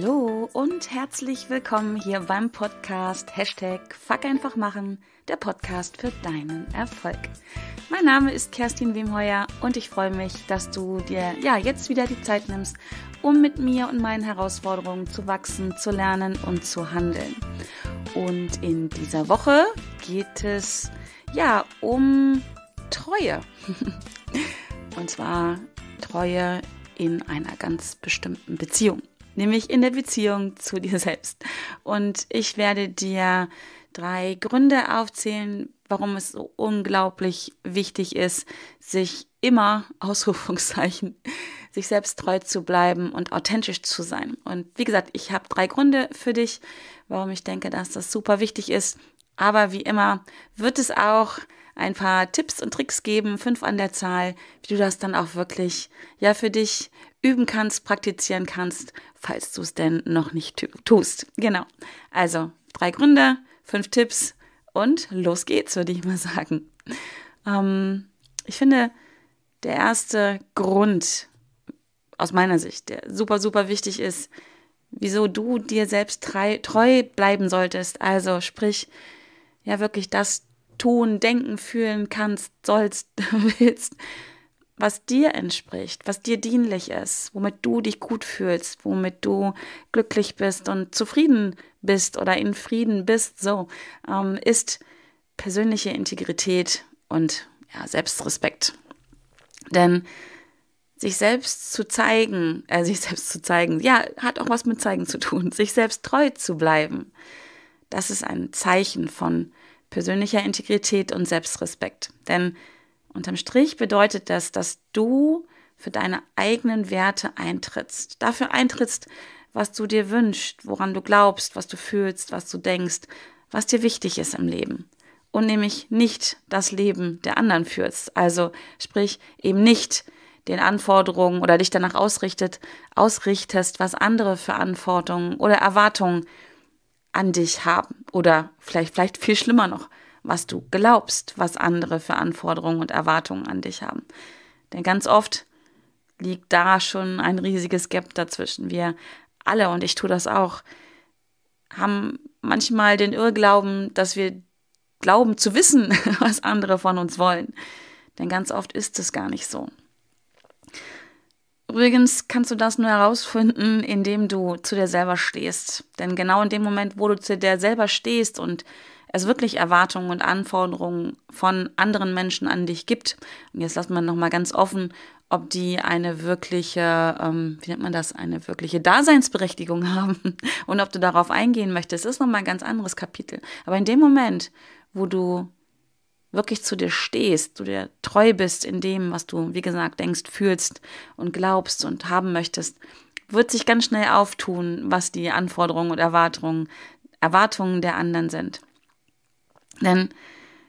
Hallo und herzlich willkommen hier beim Podcast Hashtag Fuck einfach machen, der Podcast für deinen Erfolg. Mein Name ist Kerstin Wemheuer und ich freue mich, dass du dir ja jetzt wieder die Zeit nimmst, um mit mir und meinen Herausforderungen zu wachsen, zu lernen und zu handeln. Und in dieser Woche geht es ja um Treue. und zwar Treue in einer ganz bestimmten Beziehung nämlich in der Beziehung zu dir selbst. Und ich werde dir drei Gründe aufzählen, warum es so unglaublich wichtig ist, sich immer, Ausrufungszeichen, sich selbst treu zu bleiben und authentisch zu sein. Und wie gesagt, ich habe drei Gründe für dich, warum ich denke, dass das super wichtig ist. Aber wie immer wird es auch ein paar Tipps und Tricks geben, fünf an der Zahl, wie du das dann auch wirklich ja für dich üben kannst, praktizieren kannst, falls du es denn noch nicht tust. Genau. Also drei Gründe, fünf Tipps und los geht's, würde ich mal sagen. Ähm, ich finde, der erste Grund aus meiner Sicht, der super, super wichtig ist, wieso du dir selbst treu bleiben solltest. Also sprich, ja wirklich das tun, denken, fühlen kannst, sollst, willst, was dir entspricht, was dir dienlich ist, womit du dich gut fühlst, womit du glücklich bist und zufrieden bist oder in Frieden bist, so ähm, ist persönliche Integrität und ja, Selbstrespekt. Denn sich selbst zu zeigen, äh, sich selbst zu zeigen, ja, hat auch was mit zeigen zu tun, sich selbst treu zu bleiben. Das ist ein Zeichen von persönlicher Integrität und Selbstrespekt. Denn Unterm Strich bedeutet das, dass du für deine eigenen Werte eintrittst. Dafür eintrittst, was du dir wünschst, woran du glaubst, was du fühlst, was du denkst, was dir wichtig ist im Leben. Und nämlich nicht das Leben der anderen führst. Also sprich eben nicht den Anforderungen oder dich danach ausrichtet, ausrichtest, was andere für Anforderungen oder Erwartungen an dich haben. Oder vielleicht, vielleicht viel schlimmer noch, was du glaubst, was andere für Anforderungen und Erwartungen an dich haben. Denn ganz oft liegt da schon ein riesiges Gap dazwischen. Wir alle, und ich tue das auch, haben manchmal den Irrglauben, dass wir glauben zu wissen, was andere von uns wollen. Denn ganz oft ist es gar nicht so. Übrigens kannst du das nur herausfinden, indem du zu dir selber stehst. Denn genau in dem Moment, wo du zu dir selber stehst und es wirklich Erwartungen und Anforderungen von anderen Menschen an dich gibt. Und jetzt lässt man nochmal ganz offen, ob die eine wirkliche, ähm, wie nennt man das, eine wirkliche Daseinsberechtigung haben und ob du darauf eingehen möchtest, Das ist nochmal ein ganz anderes Kapitel. Aber in dem Moment, wo du wirklich zu dir stehst, du dir treu bist in dem, was du, wie gesagt, denkst, fühlst und glaubst und haben möchtest, wird sich ganz schnell auftun, was die Anforderungen und Erwartungen, Erwartungen der anderen sind. Denn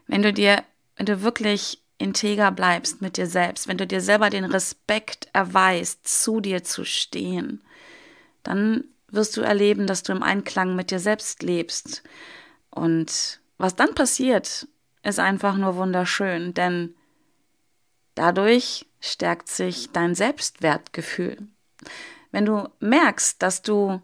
wenn du dir, wenn du wirklich integer bleibst mit dir selbst, wenn du dir selber den Respekt erweist, zu dir zu stehen, dann wirst du erleben, dass du im Einklang mit dir selbst lebst. Und was dann passiert, ist einfach nur wunderschön, denn dadurch stärkt sich dein Selbstwertgefühl. Wenn du merkst, dass du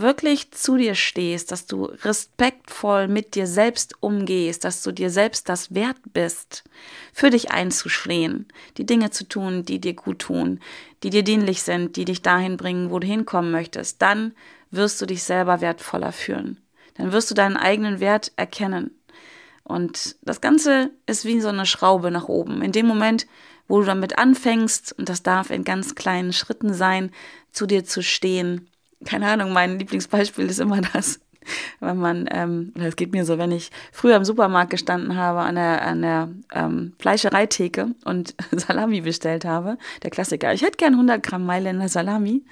wirklich zu dir stehst, dass du respektvoll mit dir selbst umgehst, dass du dir selbst das wert bist, für dich einzustehen, die Dinge zu tun, die dir gut tun, die dir dienlich sind, die dich dahin bringen, wo du hinkommen möchtest, dann wirst du dich selber wertvoller fühlen. Dann wirst du deinen eigenen Wert erkennen. Und das Ganze ist wie so eine Schraube nach oben. In dem Moment, wo du damit anfängst, und das darf in ganz kleinen Schritten sein, zu dir zu stehen, keine Ahnung, mein Lieblingsbeispiel ist immer das, wenn man, ähm, das geht mir so, wenn ich früher im Supermarkt gestanden habe, an der, an der ähm, Fleischereitheke und Salami bestellt habe, der Klassiker, ich hätte gern 100 Gramm Mailänder Salami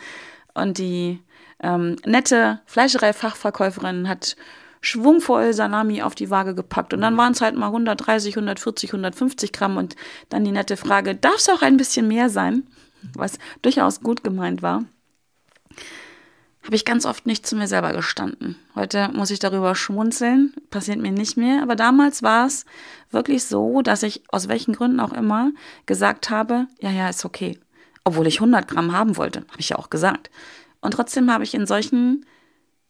und die ähm, nette Fleischereifachverkäuferin hat schwungvoll Salami auf die Waage gepackt und dann mhm. waren es halt mal 130, 140, 150 Gramm und dann die nette Frage, darf es auch ein bisschen mehr sein? Was durchaus gut gemeint war habe ich ganz oft nicht zu mir selber gestanden. Heute muss ich darüber schmunzeln, passiert mir nicht mehr. Aber damals war es wirklich so, dass ich aus welchen Gründen auch immer gesagt habe, ja, ja, ist okay. Obwohl ich 100 Gramm haben wollte, habe ich ja auch gesagt. Und trotzdem habe ich in solchen,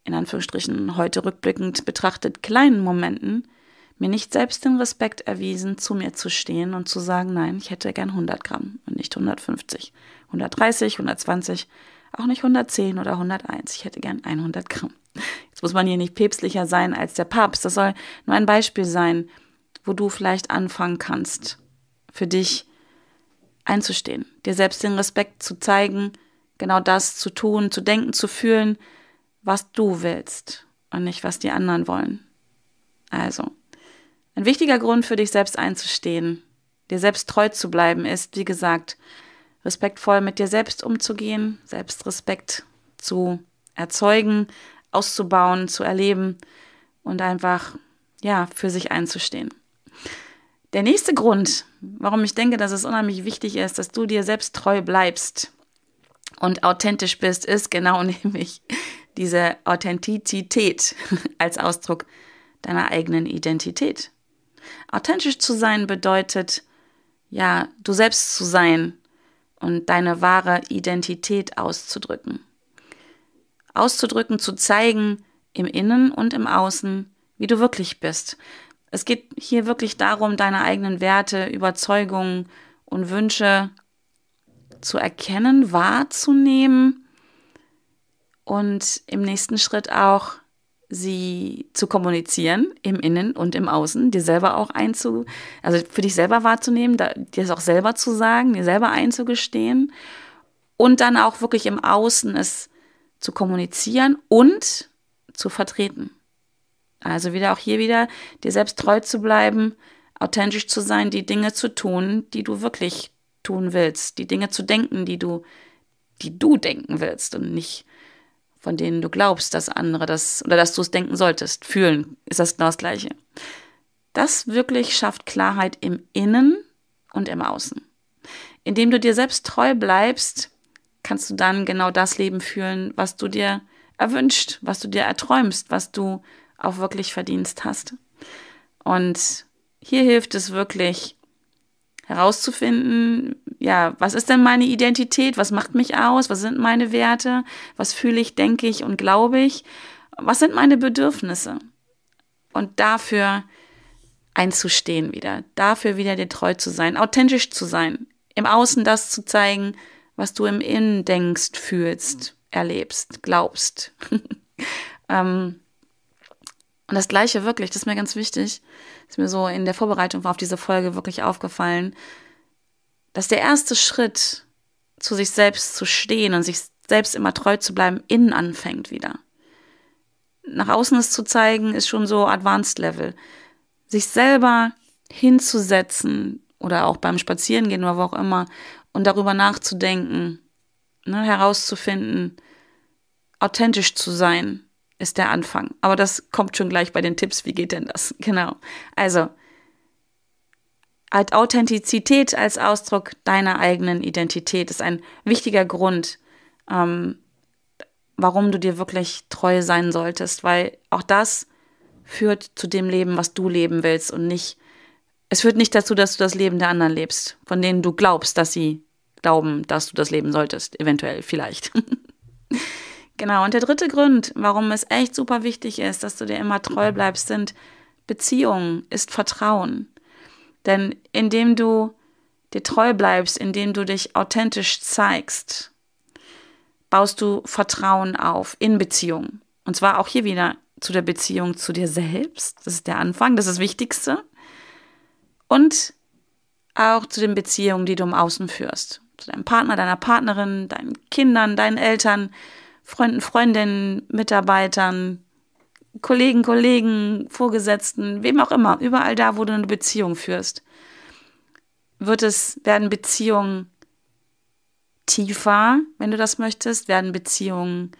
in Anführungsstrichen heute rückblickend betrachtet, kleinen Momenten mir nicht selbst den Respekt erwiesen, zu mir zu stehen und zu sagen, nein, ich hätte gern 100 Gramm und nicht 150, 130, 120 auch nicht 110 oder 101. Ich hätte gern 100 Gramm. Jetzt muss man hier nicht päpstlicher sein als der Papst. Das soll nur ein Beispiel sein, wo du vielleicht anfangen kannst, für dich einzustehen, dir selbst den Respekt zu zeigen, genau das zu tun, zu denken, zu fühlen, was du willst und nicht, was die anderen wollen. Also, ein wichtiger Grund für dich selbst einzustehen, dir selbst treu zu bleiben, ist, wie gesagt, respektvoll mit dir selbst umzugehen, Selbstrespekt zu erzeugen, auszubauen, zu erleben und einfach ja, für sich einzustehen. Der nächste Grund, warum ich denke, dass es unheimlich wichtig ist, dass du dir selbst treu bleibst und authentisch bist, ist genau nämlich diese Authentizität als Ausdruck deiner eigenen Identität. Authentisch zu sein bedeutet, ja, du selbst zu sein, und deine wahre Identität auszudrücken. Auszudrücken, zu zeigen, im Innen und im Außen, wie du wirklich bist. Es geht hier wirklich darum, deine eigenen Werte, Überzeugungen und Wünsche zu erkennen, wahrzunehmen und im nächsten Schritt auch sie zu kommunizieren im Innen und im Außen, dir selber auch einzu, also für dich selber wahrzunehmen, da, dir es auch selber zu sagen, dir selber einzugestehen und dann auch wirklich im Außen es zu kommunizieren und zu vertreten. Also wieder auch hier wieder dir selbst treu zu bleiben, authentisch zu sein, die Dinge zu tun, die du wirklich tun willst, die Dinge zu denken, die du, die du denken willst und nicht von denen du glaubst, dass andere das oder dass du es denken solltest, fühlen, ist das genau das Gleiche. Das wirklich schafft Klarheit im Innen und im Außen. Indem du dir selbst treu bleibst, kannst du dann genau das Leben fühlen, was du dir erwünscht, was du dir erträumst, was du auch wirklich verdienst hast. Und hier hilft es wirklich, herauszufinden, ja, was ist denn meine Identität, was macht mich aus, was sind meine Werte, was fühle ich, denke ich und glaube ich, was sind meine Bedürfnisse. Und dafür einzustehen wieder, dafür wieder dir treu zu sein, authentisch zu sein, im Außen das zu zeigen, was du im Innen denkst, fühlst, erlebst, glaubst. ähm, und das Gleiche wirklich, das ist mir ganz wichtig, ist mir so in der Vorbereitung auf diese Folge wirklich aufgefallen, dass der erste Schritt, zu sich selbst zu stehen und sich selbst immer treu zu bleiben, innen anfängt wieder. Nach außen es zu zeigen, ist schon so Advanced Level. Sich selber hinzusetzen oder auch beim Spazierengehen oder wo auch immer und darüber nachzudenken, ne, herauszufinden, authentisch zu sein, ist der Anfang. Aber das kommt schon gleich bei den Tipps. Wie geht denn das? Genau. Also, halt Authentizität als Ausdruck deiner eigenen Identität ist ein wichtiger Grund, ähm, warum du dir wirklich treu sein solltest, weil auch das führt zu dem Leben, was du leben willst und nicht, es führt nicht dazu, dass du das Leben der anderen lebst, von denen du glaubst, dass sie glauben, dass du das leben solltest, eventuell, vielleicht. Genau, und der dritte Grund, warum es echt super wichtig ist, dass du dir immer treu bleibst, sind Beziehungen, ist Vertrauen. Denn indem du dir treu bleibst, indem du dich authentisch zeigst, baust du Vertrauen auf in Beziehungen. Und zwar auch hier wieder zu der Beziehung zu dir selbst. Das ist der Anfang, das ist das Wichtigste. Und auch zu den Beziehungen, die du im Außen führst. Zu deinem Partner, deiner Partnerin, deinen Kindern, deinen Eltern, Freunden, Freundinnen, Mitarbeitern, Kollegen, Kollegen, Vorgesetzten, wem auch immer, überall da, wo du eine Beziehung führst, wird es, werden Beziehungen tiefer, wenn du das möchtest, werden Beziehungen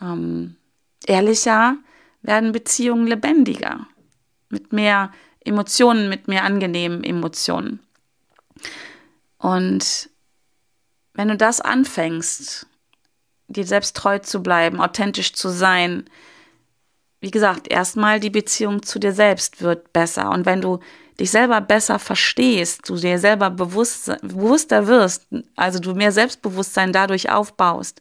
ähm, ehrlicher, werden Beziehungen lebendiger, mit mehr Emotionen, mit mehr angenehmen Emotionen. Und wenn du das anfängst, dir selbst treu zu bleiben, authentisch zu sein. Wie gesagt, erstmal die Beziehung zu dir selbst wird besser. Und wenn du dich selber besser verstehst, du dir selber bewusst, bewusster wirst, also du mehr Selbstbewusstsein dadurch aufbaust,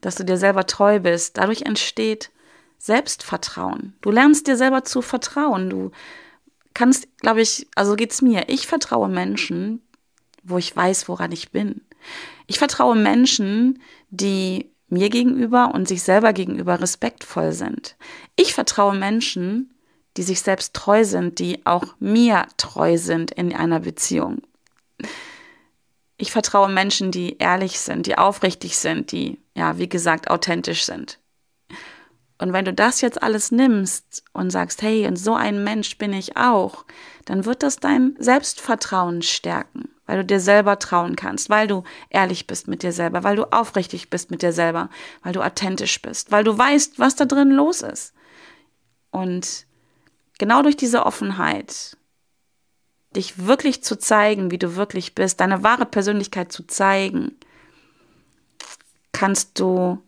dass du dir selber treu bist, dadurch entsteht Selbstvertrauen. Du lernst dir selber zu vertrauen. Du kannst, glaube ich, also geht es mir. Ich vertraue Menschen, wo ich weiß, woran ich bin. Ich vertraue Menschen, die mir gegenüber und sich selber gegenüber respektvoll sind. Ich vertraue Menschen, die sich selbst treu sind, die auch mir treu sind in einer Beziehung. Ich vertraue Menschen, die ehrlich sind, die aufrichtig sind, die, ja, wie gesagt, authentisch sind. Und wenn du das jetzt alles nimmst und sagst, hey, und so ein Mensch bin ich auch, dann wird das dein Selbstvertrauen stärken weil du dir selber trauen kannst, weil du ehrlich bist mit dir selber, weil du aufrichtig bist mit dir selber, weil du authentisch bist, weil du weißt, was da drin los ist. Und genau durch diese Offenheit, dich wirklich zu zeigen, wie du wirklich bist, deine wahre Persönlichkeit zu zeigen, kannst du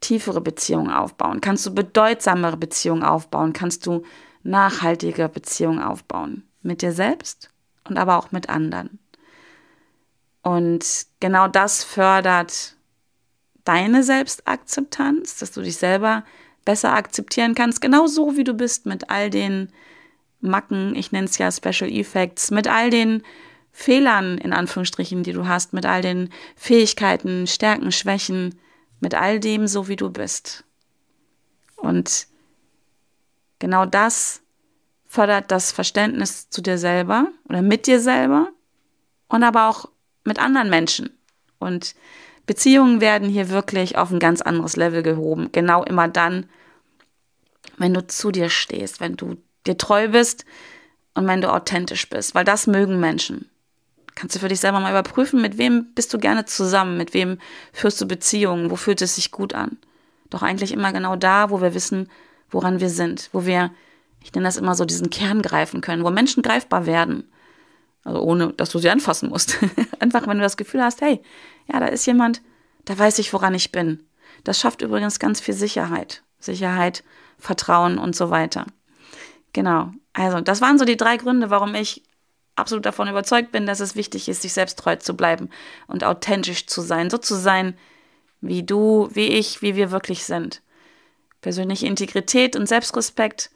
tiefere Beziehungen aufbauen, kannst du bedeutsamere Beziehungen aufbauen, kannst du nachhaltige Beziehungen aufbauen mit dir selbst und aber auch mit anderen. Und genau das fördert deine Selbstakzeptanz, dass du dich selber besser akzeptieren kannst, genau so wie du bist mit all den Macken, ich nenne es ja Special Effects, mit all den Fehlern in Anführungsstrichen, die du hast, mit all den Fähigkeiten, Stärken, Schwächen, mit all dem so wie du bist. Und genau das fördert das Verständnis zu dir selber oder mit dir selber und aber auch mit anderen Menschen. Und Beziehungen werden hier wirklich auf ein ganz anderes Level gehoben. Genau immer dann, wenn du zu dir stehst, wenn du dir treu bist und wenn du authentisch bist, weil das mögen Menschen. Kannst du für dich selber mal überprüfen, mit wem bist du gerne zusammen, mit wem führst du Beziehungen, wo fühlt es sich gut an? Doch eigentlich immer genau da, wo wir wissen, woran wir sind, wo wir, ich nenne das immer so, diesen Kern greifen können, wo Menschen greifbar werden. Also ohne, dass du sie anfassen musst. Einfach, wenn du das Gefühl hast, hey, ja, da ist jemand, da weiß ich, woran ich bin. Das schafft übrigens ganz viel Sicherheit. Sicherheit, Vertrauen und so weiter. Genau. Also, das waren so die drei Gründe, warum ich absolut davon überzeugt bin, dass es wichtig ist, sich selbst treu zu bleiben und authentisch zu sein, so zu sein, wie du, wie ich, wie wir wirklich sind. Persönliche Integrität und Selbstrespekt,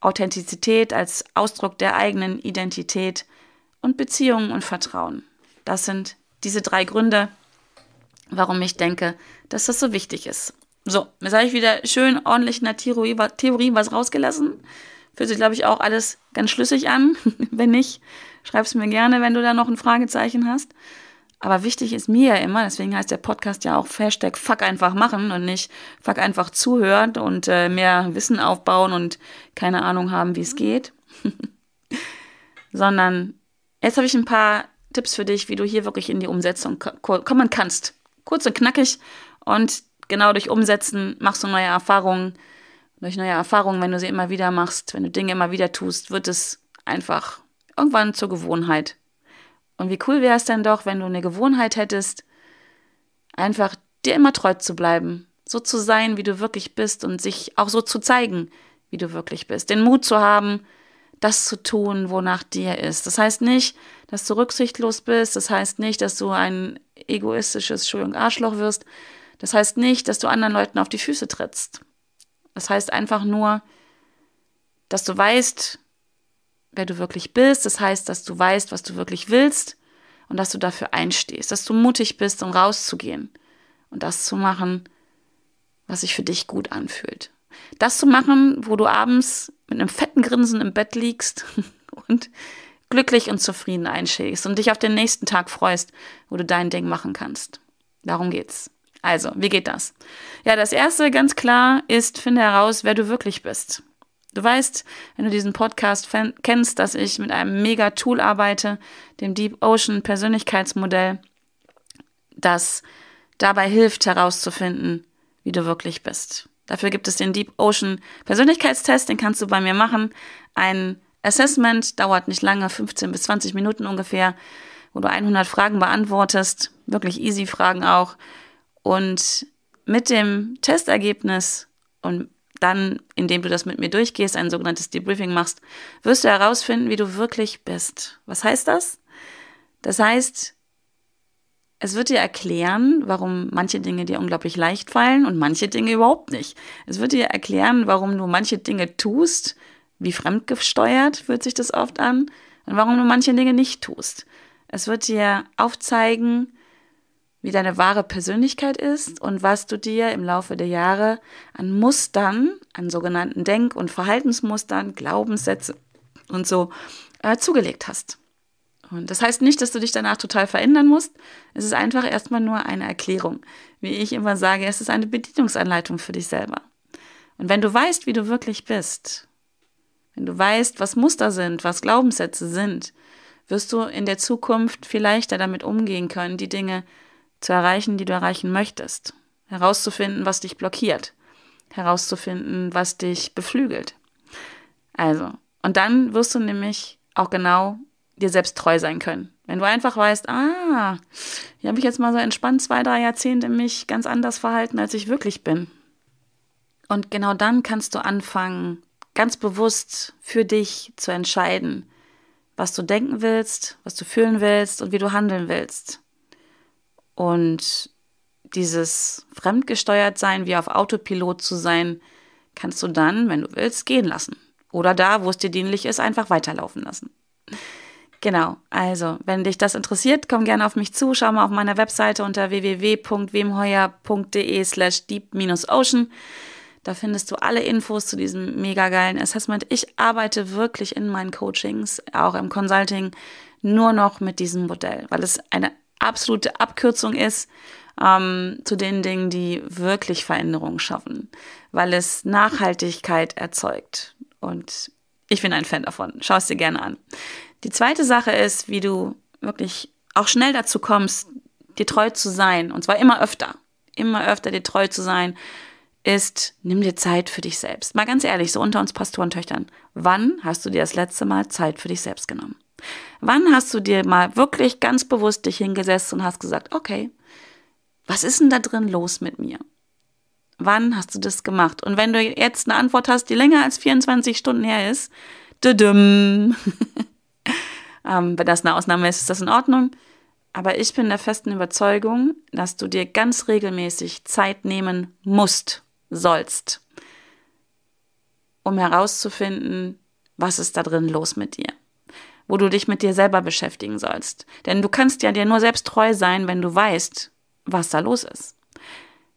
Authentizität als Ausdruck der eigenen Identität und Beziehungen und Vertrauen. Das sind diese drei Gründe, warum ich denke, dass das so wichtig ist. So, jetzt habe ich wieder schön ordentlich in der Theorie, Theorie was rausgelassen. Fühlt sich, glaube ich, auch alles ganz schlüssig an. wenn nicht, schreib es mir gerne, wenn du da noch ein Fragezeichen hast. Aber wichtig ist mir ja immer, deswegen heißt der Podcast ja auch Hashtag Fuck einfach machen und nicht Fuck einfach zuhören und äh, mehr Wissen aufbauen und keine Ahnung haben, wie es geht. Sondern Jetzt habe ich ein paar Tipps für dich, wie du hier wirklich in die Umsetzung kommen kannst. Kurz und knackig und genau durch Umsetzen machst du neue Erfahrungen. Durch neue Erfahrungen, wenn du sie immer wieder machst, wenn du Dinge immer wieder tust, wird es einfach irgendwann zur Gewohnheit. Und wie cool wäre es denn doch, wenn du eine Gewohnheit hättest, einfach dir immer treu zu bleiben, so zu sein, wie du wirklich bist und sich auch so zu zeigen, wie du wirklich bist, den Mut zu haben, das zu tun, wonach dir ist. Das heißt nicht, dass du rücksichtslos bist. Das heißt nicht, dass du ein egoistisches, Entschuldigung, Arschloch wirst. Das heißt nicht, dass du anderen Leuten auf die Füße trittst. Das heißt einfach nur, dass du weißt, wer du wirklich bist. Das heißt, dass du weißt, was du wirklich willst und dass du dafür einstehst, dass du mutig bist, um rauszugehen und das zu machen, was sich für dich gut anfühlt das zu machen, wo du abends mit einem fetten Grinsen im Bett liegst und glücklich und zufrieden einschlägst und dich auf den nächsten Tag freust, wo du dein Ding machen kannst. Darum geht's. Also, wie geht das? Ja, das erste ganz klar ist, finde heraus, wer du wirklich bist. Du weißt, wenn du diesen Podcast kennst, dass ich mit einem mega Tool arbeite, dem Deep Ocean Persönlichkeitsmodell, das dabei hilft herauszufinden, wie du wirklich bist. Dafür gibt es den Deep Ocean Persönlichkeitstest, den kannst du bei mir machen. Ein Assessment dauert nicht lange, 15 bis 20 Minuten ungefähr, wo du 100 Fragen beantwortest, wirklich easy Fragen auch. Und mit dem Testergebnis und dann, indem du das mit mir durchgehst, ein sogenanntes Debriefing machst, wirst du herausfinden, wie du wirklich bist. Was heißt das? Das heißt, es wird dir erklären, warum manche Dinge dir unglaublich leicht fallen und manche Dinge überhaupt nicht. Es wird dir erklären, warum du manche Dinge tust, wie fremdgesteuert fühlt sich das oft an, und warum du manche Dinge nicht tust. Es wird dir aufzeigen, wie deine wahre Persönlichkeit ist und was du dir im Laufe der Jahre an Mustern, an sogenannten Denk- und Verhaltensmustern, Glaubenssätze und so äh, zugelegt hast. Und das heißt nicht, dass du dich danach total verändern musst. Es ist einfach erstmal nur eine Erklärung. Wie ich immer sage, es ist eine Bedienungsanleitung für dich selber. Und wenn du weißt, wie du wirklich bist, wenn du weißt, was Muster sind, was Glaubenssätze sind, wirst du in der Zukunft viel leichter damit umgehen können, die Dinge zu erreichen, die du erreichen möchtest. Herauszufinden, was dich blockiert. Herauszufinden, was dich beflügelt. Also, und dann wirst du nämlich auch genau dir selbst treu sein können. Wenn du einfach weißt, ah, hier habe ich jetzt mal so entspannt zwei, drei Jahrzehnte mich ganz anders verhalten, als ich wirklich bin. Und genau dann kannst du anfangen, ganz bewusst für dich zu entscheiden, was du denken willst, was du fühlen willst und wie du handeln willst. Und dieses fremdgesteuert sein, wie auf Autopilot zu sein, kannst du dann, wenn du willst, gehen lassen. Oder da, wo es dir dienlich ist, einfach weiterlaufen lassen. Genau, also wenn dich das interessiert, komm gerne auf mich zu, schau mal auf meiner Webseite unter www.wemheuer.de slash deep-ocean. Da findest du alle Infos zu diesem mega geilen Assessment. Ich arbeite wirklich in meinen Coachings, auch im Consulting, nur noch mit diesem Modell, weil es eine absolute Abkürzung ist ähm, zu den Dingen, die wirklich Veränderungen schaffen, weil es Nachhaltigkeit erzeugt. Und ich bin ein Fan davon. Schau es dir gerne an. Die zweite Sache ist, wie du wirklich auch schnell dazu kommst, dir treu zu sein, und zwar immer öfter, immer öfter dir treu zu sein, ist, nimm dir Zeit für dich selbst. Mal ganz ehrlich, so unter uns Pastorentöchtern, wann hast du dir das letzte Mal Zeit für dich selbst genommen? Wann hast du dir mal wirklich ganz bewusst dich hingesetzt und hast gesagt, okay, was ist denn da drin los mit mir? Wann hast du das gemacht? Und wenn du jetzt eine Antwort hast, die länger als 24 Stunden her ist, düdüm, Ähm, wenn das eine Ausnahme ist, ist das in Ordnung. Aber ich bin der festen Überzeugung, dass du dir ganz regelmäßig Zeit nehmen musst, sollst, um herauszufinden, was ist da drin los mit dir. Wo du dich mit dir selber beschäftigen sollst. Denn du kannst ja dir nur selbst treu sein, wenn du weißt, was da los ist.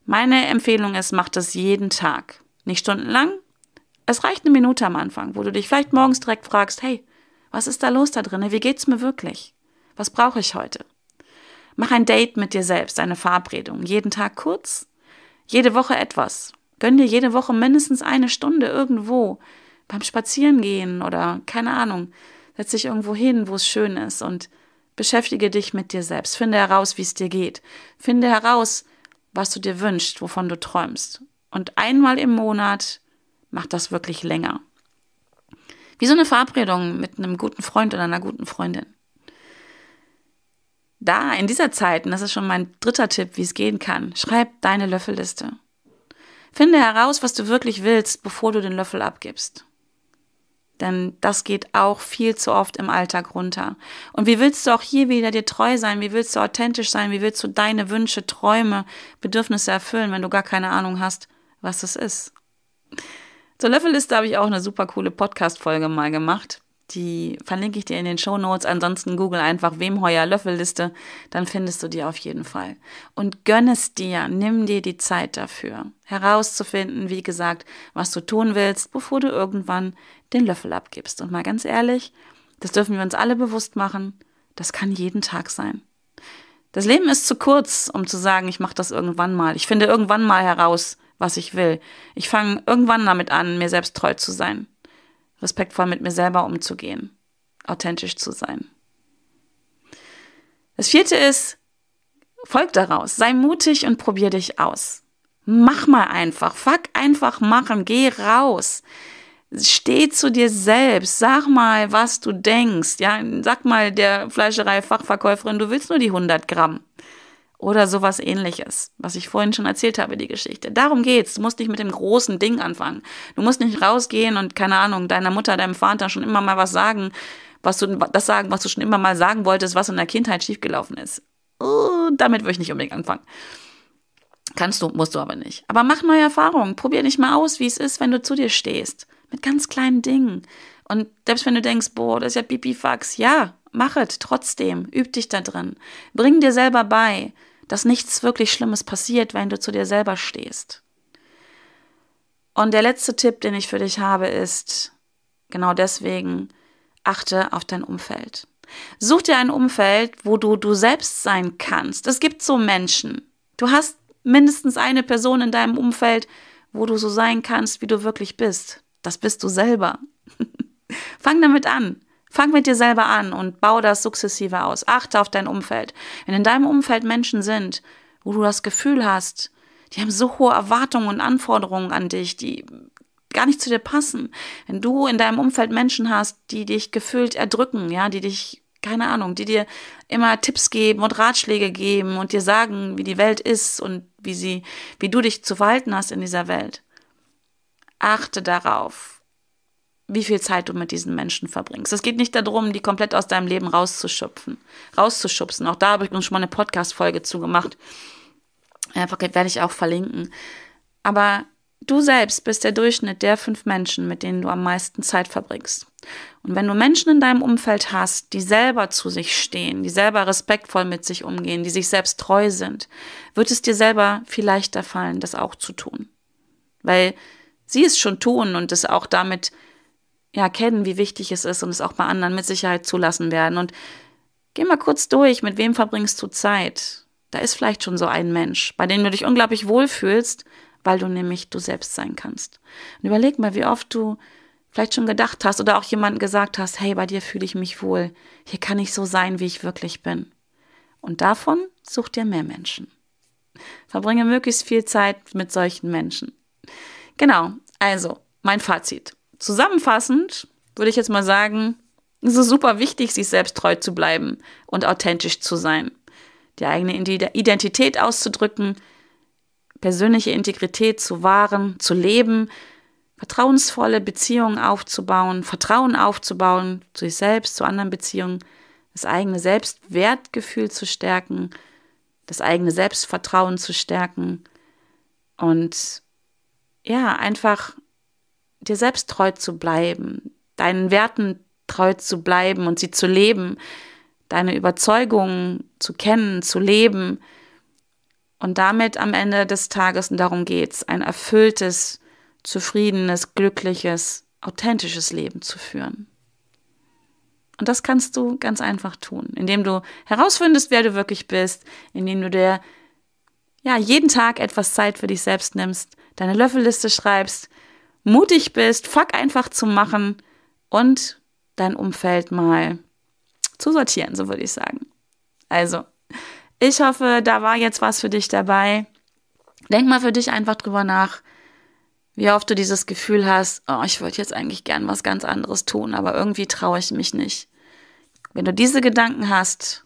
Meine Empfehlung ist, mach das jeden Tag. Nicht stundenlang. Es reicht eine Minute am Anfang, wo du dich vielleicht morgens direkt fragst, hey, was ist da los da drin? Wie geht's mir wirklich? Was brauche ich heute? Mach ein Date mit dir selbst, eine Verabredung. Jeden Tag kurz, jede Woche etwas. Gönn dir jede Woche mindestens eine Stunde irgendwo beim Spazierengehen oder keine Ahnung. Setz dich irgendwo hin, wo es schön ist und beschäftige dich mit dir selbst. Finde heraus, wie es dir geht. Finde heraus, was du dir wünschst, wovon du träumst. Und einmal im Monat mach das wirklich länger. Wie so eine Verabredung mit einem guten Freund oder einer guten Freundin. Da, in dieser Zeit, und das ist schon mein dritter Tipp, wie es gehen kann, schreib deine Löffelliste. Finde heraus, was du wirklich willst, bevor du den Löffel abgibst. Denn das geht auch viel zu oft im Alltag runter. Und wie willst du auch hier wieder dir treu sein? Wie willst du authentisch sein? Wie willst du deine Wünsche, Träume, Bedürfnisse erfüllen, wenn du gar keine Ahnung hast, was es ist? Zur Löffelliste habe ich auch eine super coole Podcast-Folge mal gemacht. Die verlinke ich dir in den Show Notes. Ansonsten google einfach Wem Heuer Löffelliste, dann findest du die auf jeden Fall. Und gönn es dir, nimm dir die Zeit dafür, herauszufinden, wie gesagt, was du tun willst, bevor du irgendwann den Löffel abgibst. Und mal ganz ehrlich, das dürfen wir uns alle bewusst machen, das kann jeden Tag sein. Das Leben ist zu kurz, um zu sagen, ich mache das irgendwann mal. Ich finde irgendwann mal heraus, was ich will. Ich fange irgendwann damit an, mir selbst treu zu sein, respektvoll mit mir selber umzugehen, authentisch zu sein. Das vierte ist, folg daraus, sei mutig und probier dich aus. Mach mal einfach, fuck einfach machen, geh raus. Steh zu dir selbst, sag mal, was du denkst. Ja, sag mal der Fleischerei-Fachverkäuferin, du willst nur die 100 Gramm oder sowas ähnliches, was ich vorhin schon erzählt habe, die Geschichte. Darum geht's. Du musst nicht mit dem großen Ding anfangen. Du musst nicht rausgehen und keine Ahnung, deiner Mutter, deinem Vater schon immer mal was sagen, was du das sagen, was du schon immer mal sagen wolltest, was in der Kindheit schiefgelaufen ist. Uh, damit würde ich nicht unbedingt anfangen. Kannst du, musst du aber nicht. Aber mach neue Erfahrungen. Probier dich mal aus, wie es ist, wenn du zu dir stehst. Mit ganz kleinen Dingen. Und selbst wenn du denkst, boah, das ist ja Pipifax. Ja, mach es trotzdem. Üb dich da drin. Bring dir selber bei dass nichts wirklich Schlimmes passiert, wenn du zu dir selber stehst. Und der letzte Tipp, den ich für dich habe, ist genau deswegen, achte auf dein Umfeld. Such dir ein Umfeld, wo du du selbst sein kannst. Es gibt so Menschen. Du hast mindestens eine Person in deinem Umfeld, wo du so sein kannst, wie du wirklich bist. Das bist du selber. Fang damit an. Fang mit dir selber an und bau das sukzessive aus. Achte auf dein Umfeld. Wenn in deinem Umfeld Menschen sind, wo du das Gefühl hast, die haben so hohe Erwartungen und Anforderungen an dich, die gar nicht zu dir passen. Wenn du in deinem Umfeld Menschen hast, die dich gefühlt erdrücken, ja, die dich, keine Ahnung, die dir immer Tipps geben und Ratschläge geben und dir sagen, wie die Welt ist und wie sie, wie du dich zu verhalten hast in dieser Welt. Achte darauf wie viel Zeit du mit diesen Menschen verbringst. Es geht nicht darum, die komplett aus deinem Leben rauszuschöpfen, rauszuschubsen. Auch da habe ich uns schon mal eine Podcast-Folge zugemacht. Einfach werde ich auch verlinken. Aber du selbst bist der Durchschnitt der fünf Menschen, mit denen du am meisten Zeit verbringst. Und wenn du Menschen in deinem Umfeld hast, die selber zu sich stehen, die selber respektvoll mit sich umgehen, die sich selbst treu sind, wird es dir selber viel leichter fallen, das auch zu tun. Weil sie es schon tun und es auch damit ja, kennen, wie wichtig es ist und es auch bei anderen mit Sicherheit zulassen werden. Und geh mal kurz durch, mit wem verbringst du Zeit? Da ist vielleicht schon so ein Mensch, bei dem du dich unglaublich wohlfühlst, weil du nämlich du selbst sein kannst. Und überleg mal, wie oft du vielleicht schon gedacht hast oder auch jemandem gesagt hast, hey, bei dir fühle ich mich wohl, hier kann ich so sein, wie ich wirklich bin. Und davon such dir mehr Menschen. Verbringe möglichst viel Zeit mit solchen Menschen. Genau, also mein Fazit. Zusammenfassend würde ich jetzt mal sagen, es ist super wichtig, sich selbst treu zu bleiben und authentisch zu sein, die eigene Identität auszudrücken, persönliche Integrität zu wahren, zu leben, vertrauensvolle Beziehungen aufzubauen, Vertrauen aufzubauen zu sich selbst, zu anderen Beziehungen, das eigene Selbstwertgefühl zu stärken, das eigene Selbstvertrauen zu stärken und ja, einfach dir selbst treu zu bleiben, deinen Werten treu zu bleiben und sie zu leben, deine Überzeugungen zu kennen, zu leben und damit am Ende des Tages, und darum geht's, ein erfülltes, zufriedenes, glückliches, authentisches Leben zu führen. Und das kannst du ganz einfach tun, indem du herausfindest, wer du wirklich bist, indem du dir ja jeden Tag etwas Zeit für dich selbst nimmst, deine Löffelliste schreibst, mutig bist, fuck einfach zu machen und dein Umfeld mal zu sortieren, so würde ich sagen. Also, ich hoffe, da war jetzt was für dich dabei. Denk mal für dich einfach drüber nach, wie oft du dieses Gefühl hast, oh, ich würde jetzt eigentlich gern was ganz anderes tun, aber irgendwie traue ich mich nicht. Wenn du diese Gedanken hast,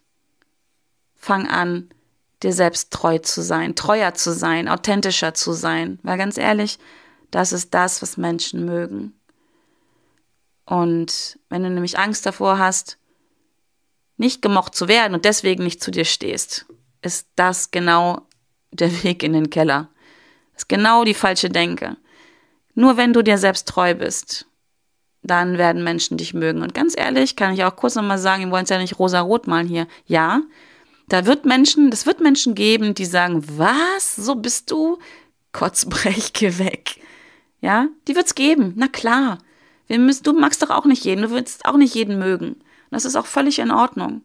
fang an, dir selbst treu zu sein, treuer zu sein, authentischer zu sein. Weil ganz ehrlich, das ist das, was Menschen mögen. Und wenn du nämlich Angst davor hast, nicht gemocht zu werden und deswegen nicht zu dir stehst, ist das genau der Weg in den Keller. Das ist genau die falsche Denke. Nur wenn du dir selbst treu bist, dann werden Menschen dich mögen. Und ganz ehrlich, kann ich auch kurz nochmal sagen, wir wollen es ja nicht rosa-rot malen hier. Ja, da wird Menschen, das wird Menschen geben, die sagen, was, so bist du? Kotzbrech, geh weg. Ja, die wird's geben. Na klar. Wir müssen, du magst doch auch nicht jeden. Du willst auch nicht jeden mögen. Das ist auch völlig in Ordnung.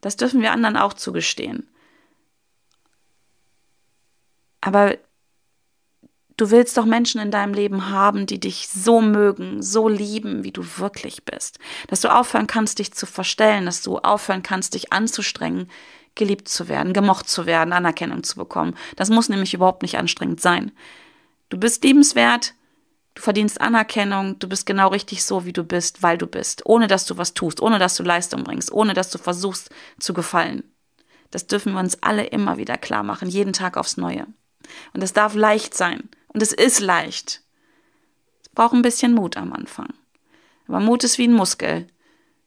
Das dürfen wir anderen auch zugestehen. Aber du willst doch Menschen in deinem Leben haben, die dich so mögen, so lieben, wie du wirklich bist. Dass du aufhören kannst, dich zu verstellen, dass du aufhören kannst, dich anzustrengen, geliebt zu werden, gemocht zu werden, Anerkennung zu bekommen. Das muss nämlich überhaupt nicht anstrengend sein. Du bist liebenswert, du verdienst Anerkennung, du bist genau richtig so, wie du bist, weil du bist, ohne dass du was tust, ohne dass du Leistung bringst, ohne dass du versuchst zu gefallen. Das dürfen wir uns alle immer wieder klar machen, jeden Tag aufs Neue. Und das darf leicht sein. Und es ist leicht. Es braucht ein bisschen Mut am Anfang. Aber Mut ist wie ein Muskel.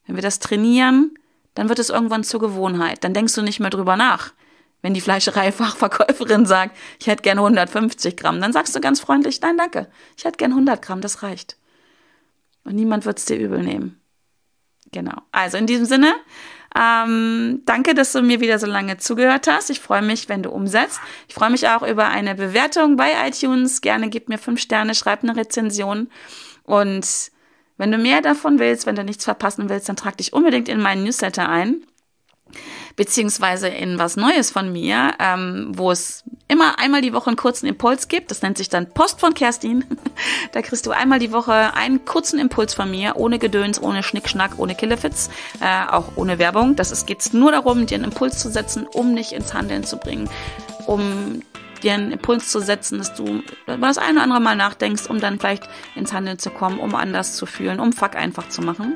Wenn wir das trainieren, dann wird es irgendwann zur Gewohnheit. Dann denkst du nicht mehr drüber nach. Wenn die Fleischerei-Fachverkäuferin sagt, ich hätte gerne 150 Gramm, dann sagst du ganz freundlich, nein, danke, ich hätte gerne 100 Gramm, das reicht. Und niemand wird es dir übel nehmen. Genau. Also in diesem Sinne, ähm, danke, dass du mir wieder so lange zugehört hast. Ich freue mich, wenn du umsetzt. Ich freue mich auch über eine Bewertung bei iTunes. Gerne gib mir fünf Sterne, schreib eine Rezension. Und wenn du mehr davon willst, wenn du nichts verpassen willst, dann trag dich unbedingt in meinen Newsletter ein beziehungsweise in was Neues von mir, ähm, wo es immer einmal die Woche einen kurzen Impuls gibt. Das nennt sich dann Post von Kerstin. da kriegst du einmal die Woche einen kurzen Impuls von mir, ohne Gedöns, ohne Schnickschnack, ohne Killefits, äh, auch ohne Werbung. Das ist, geht's nur darum, dir einen Impuls zu setzen, um dich ins Handeln zu bringen, um dir einen Impuls zu setzen, dass du das eine oder andere Mal nachdenkst, um dann vielleicht ins Handeln zu kommen, um anders zu fühlen, um Fuck einfach zu machen.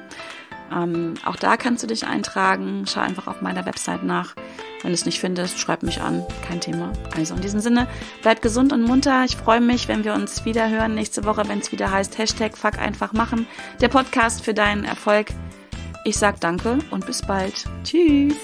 Ähm, auch da kannst du dich eintragen. Schau einfach auf meiner Website nach. Wenn du es nicht findest, schreib mich an. Kein Thema. Also in diesem Sinne, bleib gesund und munter. Ich freue mich, wenn wir uns wieder hören nächste Woche, wenn es wieder heißt Hashtag Fuck einfach machen. Der Podcast für deinen Erfolg. Ich sag danke und bis bald. Tschüss.